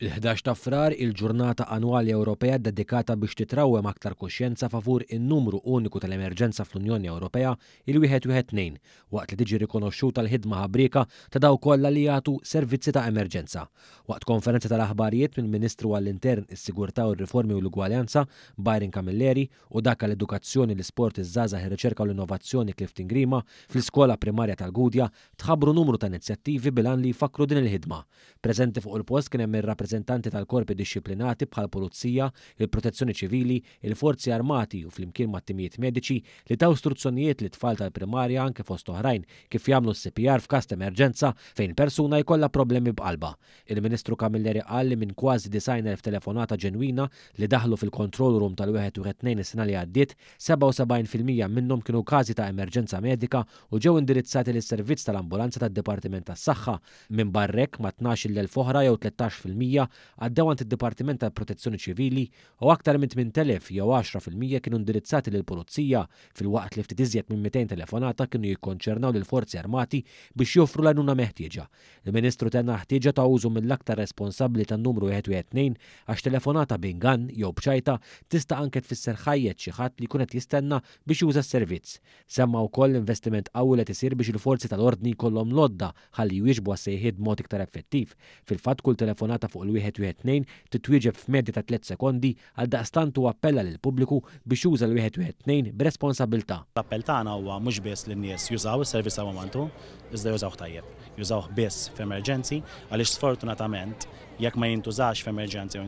Il-11 ta' frar il-ġurnata annwali Ewropea dedikata biex titrawwem aktar kuxjenza favur in-numru uniku tal-emerġenza fl-Unjoni Ewropea il-112 waqt li tiġi rikonoxxuta l-ħidma ħabrika ta' daw kollha li jagħtu servizzi ta' emerġenza. Waqt konferenza tal-aħbarijiet mill-Ministru għall-Intern is-Sigurtà u r-Riformi u l-Ugwaljanza Byron Kamilleri u dak l-edukazzjoni l-isport iż-żgħażagħ ir-riċerka u l-innovazzjoni Clifton Grima fl-Iskola Primarja tal-Gudja tħabbru numru ta' inizjattivi bilan li jfakru din il-ħidma. Preżenti fuq il-post kien hemm rappresentanti tal-korpi disciplinati bħal pulizija, il-protezzjoni ċivili, il-forzi armati u flimkien mat-timijiet mediċi li taw struzzjonijiet li tfal tal-primarja anke fost oħrajn kif jagħmlu s-CPR f'każ emerġenza fejn persuna jkollha problemi b'qalba. Il-Ministru Kamilleri qal li minn kważi disajner f'telefonata ġenwina li daħlu fil-kontroll room tal-1 is-sena li għaddiet, 77% minnhom kienu każi ta' emerġenza medika u ġew indirizzati lis-servizz tal-ambulanza tad-Dipartiment tas-Saħħa minn barrek ma' 12 l oħra jew 13% fil-mija għaddew għand id-Dipartiment tal-Protezzjoni Ċivili u aktar minn 8,000 jew 10% kienu indirizzati lil pulizija fil-waqt li ftit iżjed minn 200 telefonata kienu jikkonċernaw lil forzi armati biex joffru l-għanuna meħtieġa. Il-Ministru tenna ħtieġa ta' użu mill-aktar responsabbli tan-numru 112 għax telefonata bingan jew bċajta tista' anke tfisser ħajjet xi ħadd li kunet jistenna biex juża s-servizz. Semma wkoll investiment qawwi isir biex il-forzi tal-ordni kollhom lodda ħalli jwieġbu għas mod iktar effettiv. Fil-fatt kull telefonata fuq l-112 titwieġeb f'medja ta' 3 sekondi għal daqstant u appella lil pubbliku biex juża l-112 b'responsabilta. L-appell tagħna huwa mhux biss lin nies jużaw is-servizz ta' momentu, iżda jużaw tajjeb. Jużaw biss f'emerġenzi għaliex sfortunatament jekk ma jintużax f'emerġenza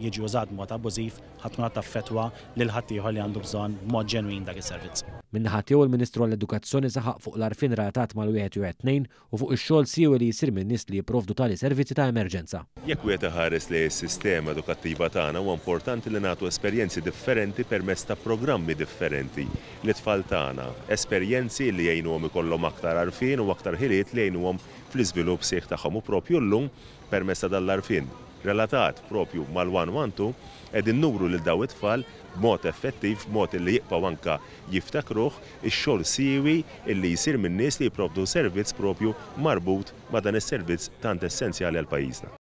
jiġi użat mod abbużiv, ħatkun għatta fetwa lil ħaddieħor li għandu bżonn mod ġenwin dak is-servizz. Minnaħat jew il-Ministru għall-Edukazzjoni saħaq fuq l-arfin ratat mal wieħed u 2 u fuq ix-xogħol siew li jsir minn nies li jipprovdu tali servizzi ta' emerġenza. Jekk wieħed ħares li s-sistema edukattiva tagħna huwa importanti li nagħtu esperjenzi differenti permezz ta' programmi differenti l tfal tagħna, esperjenzi li jgħinuhom ikollhom aktar arfin u aktar ħiliet li jgħinuhom fl-iżvilupp seħ tagħhom u propju llum lum permessa dal-arfin relatat propju mal-112 edin nuru lil daw it-tfal b'mod effettiv, b'mod li jibqaw wanka jiftakruh ix-xogħol siwi illi jsir minn nies li jipprovdu servizz propju marbut ma' dan is-servizz tant essenzjali għal pajjiżna.